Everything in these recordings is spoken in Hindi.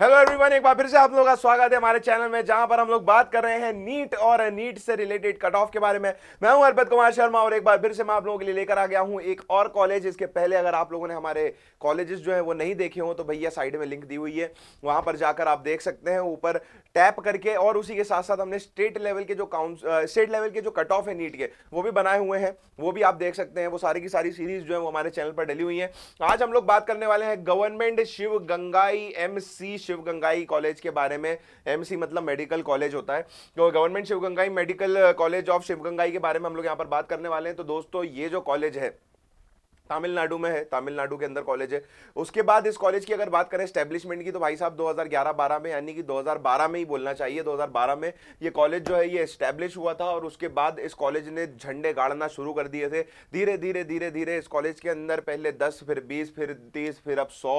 हेलो एवरीवन एक बार फिर से आप लोगों का स्वागत है हमारे चैनल में जहां पर हम लोग बात कर रहे हैं नीट और नीट से रिलेटेड कट ऑफ के बारे में मैं हूं अर्पित कुमार शर्मा और एक बार फिर से मैं आप लोगों के लिए लेकर आ गया हूं एक और कॉलेज इसके पहले अगर आप लोगों ने हमारे कॉलेजेस जो है वो नहीं देखे हो तो भैया साइड में लिंक दी हुई है वहां पर जाकर आप देख सकते हैं ऊपर टैप करके और उसी के साथ साथ हमने स्टेट लेवल के जो काउंस स्टेट लेवल के जो कट ऑफ है नीट के वो भी बनाए हुए हैं वो भी आप देख सकते हैं वो सारी की सारी सीरीज जो है वो हमारे चैनल पर डली हुई है आज हम लोग बात करने वाले हैं government Sivagangai M C Sivagangai college के बारे में एमसी मतलब मेडिकल कॉलेज होता है तो government Sivagangai medical college of Sivagangai के बारे में हम लोग यहाँ पर बात करने वाले हैं तो दोस्तों ये जो कॉलेज है तमिलनाडु में है तमिलनाडु के अंदर कॉलेज है उसके बाद इस कॉलेज की अगर बात करें स्टैब्लिशमेंट की तो भाई साहब 2011-12 में यानी कि 2012 में ही बोलना चाहिए 2012 में ये कॉलेज जो है ये स्टैब्लिश हुआ था और उसके बाद इस कॉलेज ने झंडे गाड़ना शुरू कर दिए थे धीरे धीरे धीरे धीरे इस कॉलेज के अंदर पहले दस फिर बीस फिर तीस फिर अब सौ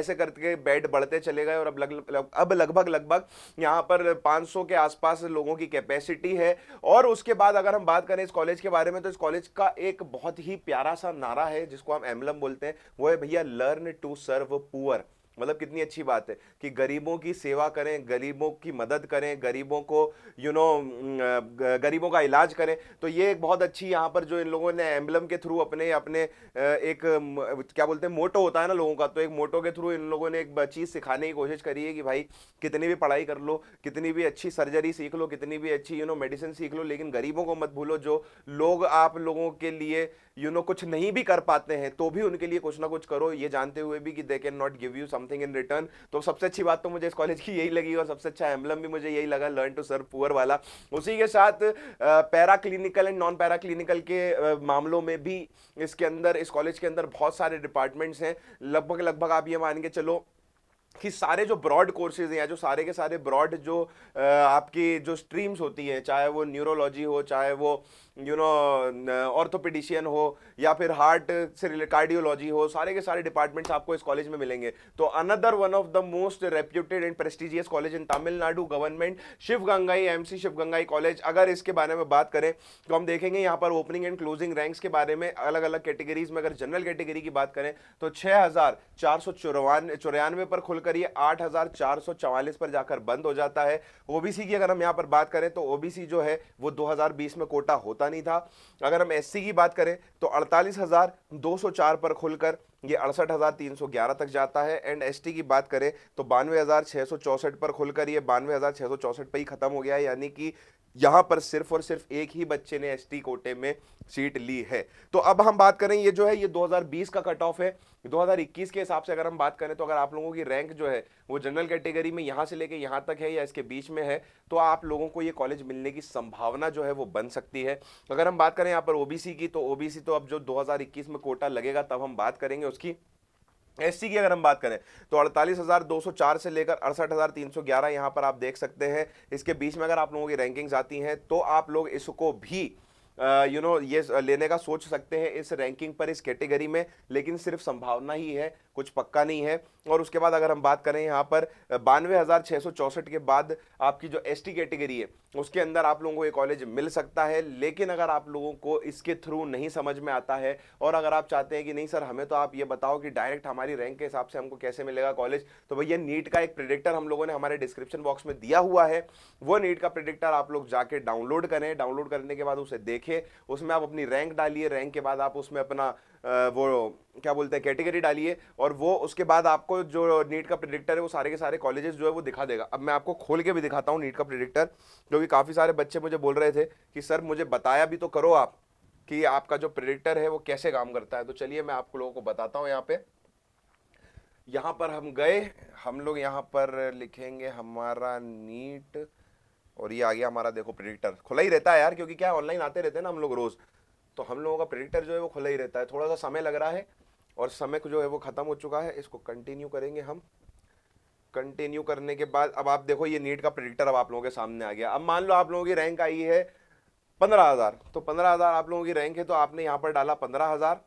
ऐसे करके बेड बढ़ते चले गए और अब लग, लग अब लगभग लगभग यहाँ पर पाँच के आसपास लोगों की कैपेसिटी है और उसके बाद अगर हम बात करें इस कॉलेज के बारे में तो इस कॉलेज का एक बहुत ही प्यारा सा नारा है है जिसको हम एम्बलम बोलते हैं वो है भैया लर्न टू सर्व पुअर मतलब कितनी अच्छी बात है कि गरीबों की सेवा करें गरीबों की मदद करें गरीबों को यू you नो know, गरीबों का इलाज करें तो ये एक बहुत अच्छी यहाँ पर जो इन लोगों ने एम्बलम के थ्रू अपने अपने एक क्या बोलते हैं मोटो होता है ना लोगों का तो एक मोटो के थ्रू इन लोगों ने एक चीज़ सिखाने की कोशिश करी है कि भाई कितनी भी पढ़ाई कर लो कितनी भी अच्छी सर्जरी सीख लो कितनी भी अच्छी यू नो मेडिसिन सीख लो लेकिन गरीबों को मत भूलो जो लोग आप लोगों के लिए यू you नो know, कुछ नहीं भी कर पाते हैं तो भी उनके लिए कुछ ना कुछ करो ये जानते हुए भी कि they can not give you some something in return तो सबसे अच्छी बात तो मुझे इस कॉलेज की यही लगी और सबसे अच्छा एम्बलम भी मुझे यही लगा लर्न टू सर्व पुअर वाला उसी के साथ para clinical and non para clinical के मामलों में भी इसके अंदर इस कॉलेज के अंदर बहुत सारे डिपार्टमेंट्स हैं लगभग लगभग आप ये मान के चलो कि सारे जो ब्रॉड कोर्सेज हैं या जो सारे के सारे ब्रॉड जो आपकी जो स्ट्रीम्स होती हैं चाहे वो न्यूरोलॉजी हो चाहे वो यू नो ऑर्थोपेडिशियन हो या फिर हार्ट से रिले कार्डियोलॉजी हो सारे के सारे डिपार्टमेंट्स आपको इस कॉलेज में मिलेंगे तो another one of the most reputed and prestigious college in Tamil Nadu government Sivagangai M C Sivagangai college अगर इसके बारे में बात करें तो हम देखेंगे यहाँ पर ओपनिंग एंड क्लोजिंग रैंक्स के बारे में अलग अलग कैटेगरीज में अगर जनरल कैटेगरी की बात करें तो छः हज़ार चार सौ चौरानवे पर खुल करिए आठ पर जाकर बंद हो जाता है ओबीसी की अगर हम यहाँ पर बात करें तो ओबीसी जो है वो 2020 में कोटा होता नहीं था अगर हम एससी की बात करें तो 48,204 पर खुलकर ये अड़सठ हज़ार तीन सौ ग्यारह तक जाता है एंड एसटी की बात करें तो बानवे पर खुलकर ये बानवे पर ही ख़त्म हो गया है यानी कि यहां पर सिर्फ और सिर्फ एक ही बच्चे ने एस कोटे में सीट ली है तो अब हम बात करें ये जो है ये 2020 का कट ऑफ है 2021 के हिसाब से अगर हम बात करें तो अगर आप लोगों की रैंक जो है वो जनरल कैटेगरी में यहां से लेके यहां तक है या इसके बीच में है तो आप लोगों को ये कॉलेज मिलने की संभावना जो है वो बन सकती है अगर हम बात करें यहाँ पर ओबीसी की तो ओबीसी तो अब जो दो में कोटा लगेगा तब हम बात करेंगे उसकी एससी की अगर हम बात करें तो 48,204 से लेकर अड़सठ हज़ार तीन सौ ग्यारह यहाँ पर आप देख सकते हैं इसके बीच में अगर आप लोगों की रैंकिंग्स आती हैं तो आप लोग इसको भी यू नो ये लेने का सोच सकते हैं इस रैंकिंग पर इस कैटेगरी में लेकिन सिर्फ संभावना ही है कुछ पक्का नहीं है और उसके बाद अगर हम बात करें यहाँ पर बानवे के बाद आपकी जो एस कैटेगरी है उसके अंदर आप लोगों को ये कॉलेज मिल सकता है लेकिन अगर आप लोगों को इसके थ्रू नहीं समझ में आता है और अगर आप चाहते हैं कि नहीं सर हमें तो आप ये बताओ कि डायरेक्ट हमारी रैंक के हिसाब से हमको कैसे मिलेगा कॉलेज तो भैया नीट का एक प्रिडिक्टर हम लोगों ने हमारे डिस्क्रिप्शन बॉक्स में दिया हुआ है वो नीट का प्रिडिक्टर आप लोग जाके डाउनलोड करें डाउनलोड करने के बाद उसे देखें रखिए उसमें आप अपनी रैंक डालिए रैंक के बाद आप उसमें अपना वो क्या बोलते हैं कैटेगरी डालिए और वो उसके बाद आपको जो नीट का प्रिडिक्टर है वो सारे के सारे कॉलेजेस जो है वो दिखा देगा अब मैं आपको खोल के भी दिखाता हूँ नीट का प्रिडिक्टर क्योंकि काफ़ी सारे बच्चे मुझे बोल रहे थे कि सर मुझे बताया भी तो करो आप कि आपका जो प्रिडिक्टर है वो कैसे काम करता है तो चलिए मैं आपको लोगों को बताता हूँ यहाँ पे यहाँ पर हम गए हम लोग यहाँ पर लिखेंगे हमारा नीट और ये आ गया हमारा देखो प्रिडिक्टर खुला ही रहता है यार क्योंकि क्या ऑनलाइन आते रहते हैं ना हम लोग रोज़ तो हम लोगों का प्रिडिक्टर जो है वो खुला ही रहता है थोड़ा सा समय लग रहा है और समय जो है वो ख़त्म हो चुका है इसको कंटिन्यू करेंगे हम कंटिन्यू करने के बाद अब आप देखो ये नीट का प्रिडिक्टर अब आप लोगों के सामने आ गया अब मान लो आप लोगों की रैंक आई है पंद्रह हज़ार तो पंद्रह हज़ार आप लोगों की रैंक है तो आपने यहाँ पर डाला पंद्रह हज़ार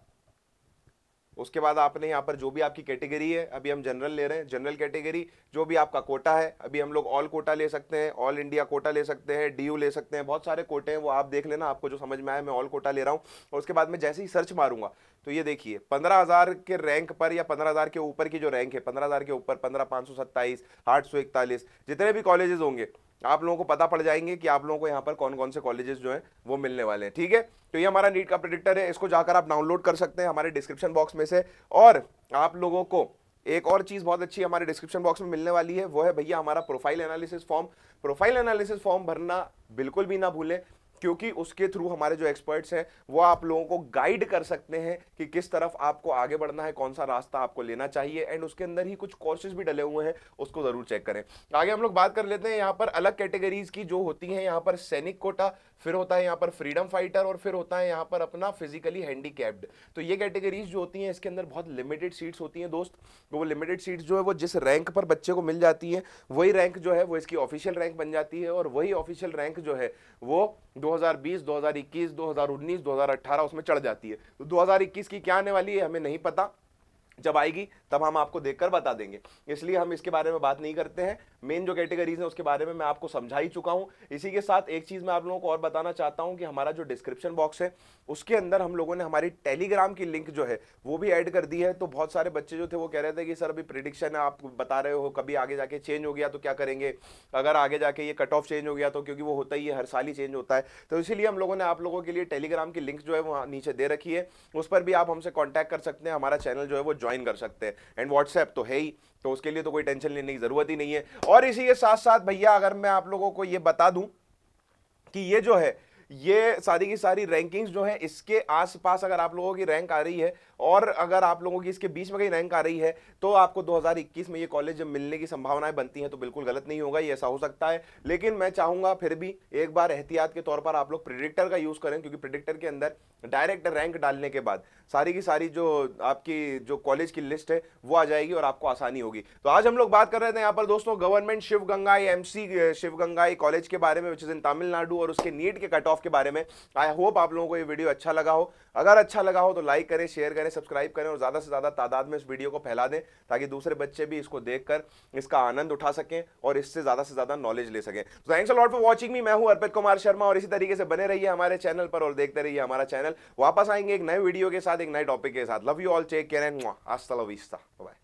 उसके बाद आपने यहाँ पर जो भी आपकी कैटेगरी है अभी हम जनरल ले रहे हैं जनरल कैटेगरी जो भी आपका कोटा है अभी हम लोग ऑल कोटा ले सकते हैं ऑल इंडिया कोटा ले सकते हैं डी ले सकते हैं बहुत सारे कोटे हैं वो आप देख लेना आपको जो समझ में आया मैं ऑल कोटा ले रहा हूँ और उसके बाद मैं जैसे ही सर्च मारूंगा तो ये देखिए पंद्रह हज़ार के रैंक पर या पंद्रह हज़ार के ऊपर की जो रैंक है पंद्रह हज़ार के ऊपर पंद्रह पाँच सौ सत्ताईस आठ सौ इकतालीस जितने भी कॉलेजेस होंगे आप लोगों को पता पड़ जाएंगे कि आप लोगों को यहाँ पर कौन कौन से कॉलेजेस जो हैं वो मिलने वाले हैं ठीक है तो ये हमारा नीट का प्रिडिक्टर है इसको जाकर आप डाउनलोड कर सकते हैं हमारे डिस्क्रिप्शन बॉक्स में से और आप लोगों को एक और चीज़ बहुत अच्छी हमारे डिस्क्रिप्शन बॉक्स में मिलने वाली है वो है भैया हमारा profile analysis form profile analysis form भरना बिल्कुल भी ना भूलें क्योंकि उसके थ्रू हमारे जो एक्सपर्ट्स हैं वो आप लोगों को गाइड कर सकते हैं कि किस तरफ आपको आगे बढ़ना है कौन सा रास्ता आपको लेना चाहिए एंड उसके अंदर ही कुछ कोर्सेज भी डले हुए हैं उसको ज़रूर चेक करें आगे हम लोग बात कर लेते हैं यहाँ पर अलग कैटेगरीज की जो होती हैं यहाँ पर सैनिक कोटा फिर होता है यहाँ पर फ्रीडम फाइटर और फिर होता है यहाँ पर अपना फिजिकली हैंडीकैप्ड तो ये कैटेगरीज जो होती हैं इसके अंदर बहुत लिमिटेड सीट्स होती हैं दोस्त वो लिमिटेड सीट्स जो है वो जिस रैंक पर बच्चे को मिल जाती है वही रैंक जो है वो इसकी ऑफिशियल रैंक बन जाती है और वही ऑफिशियल रैंक जो है वो 2020, 2021, 2019, 2018 उसमें चढ़ जाती है तो 2021 की क्या आने वाली है हमें नहीं पता जब आएगी तब हम आपको देखकर बता देंगे इसलिए हम इसके बारे में बात नहीं करते हैं मेन जो कैटेगरीज हैं उसके बारे में मैं आपको समझा ही चुका हूँ इसी के साथ एक चीज़ मैं आप लोगों को और बताना चाहता हूँ कि हमारा जो डिस्क्रिप्शन बॉक्स है उसके अंदर हम लोगों ने हमारी टेलीग्राम की लिंक जो है वो भी ऐड कर दी है तो बहुत सारे बच्चे जो थे वो कह रहे थे कि सर अभी प्रिडिक्शन है आप बता रहे हो कभी आगे जाके चेंज हो गया तो क्या करेंगे अगर आगे जाके ये कट ऑफ चेंज हो गया तो क्योंकि वो होता ही है हर साल ही चेंज होता है तो इसीलिए हम लोगों ने आप लोगों के लिए टेलीग्राम की लिंक जो है वो नीचे दे रखी है उस पर भी आप हमसे कॉन्टैक्ट कर सकते हैं हमारा चैनल जो है वो ज्वाइन ज्वाइन कर सकते हैं एंड व्हाट्सएप तो है ही तो उसके लिए तो कोई टेंशन लेने की ज़रूरत ही नहीं है और इसी के साथ साथ भैया अगर मैं आप लोगों को ये बता दूं कि ये जो है ये सारी की सारी रैंकिंग्स जो है इसके आसपास अगर आप लोगों की रैंक आ रही है और अगर आप लोगों की इसके बीच में कहीं रैंक आ रही है तो आपको 2021 में ये कॉलेज मिलने की संभावनाएं बनती हैं तो बिल्कुल गलत नहीं होगा ये ऐसा हो सकता है लेकिन मैं चाहूंगा फिर भी एक बार एहतियात के तौर पर आप लोग प्रिडिक्टर का यूज़ करें क्योंकि प्रिडिक्टर के अंदर डायरेक्ट रैंक डालने के बाद सारी की सारी जो आपकी जो कॉलेज की लिस्ट है वो आ जाएगी और आपको आसानी होगी तो आज हम लोग बात कर रहे थे यहाँ पर दोस्तों government Sivaganga M C Sivaganga college के बारे में विच इज इन तमिलनाडु और उसके नीट के कट ऑफ ऑफ के बारे में आई होप आप लोगों को ये वीडियो अच्छा लगा हो अगर अच्छा लगा हो तो लाइक करें शेयर करें सब्सक्राइब करें और ज़्यादा से ज़्यादा तादाद में इस वीडियो को फैला दें ताकि दूसरे बच्चे भी इसको देखकर इसका आनंद उठा सकें और इससे ज़्यादा से ज़्यादा नॉलेज ले सकें तो thanks lot for watching me मैं हूँ अर्पित कुमार शर्मा और इसी तरीके से बने रहिए हमारे चैनल पर और देखते रहिए हमारा चैनल वापस आएंगे एक नए वीडियो के साथ एक नए टॉपिक के साथ love you all take care and आस्ता लविस्ता बाय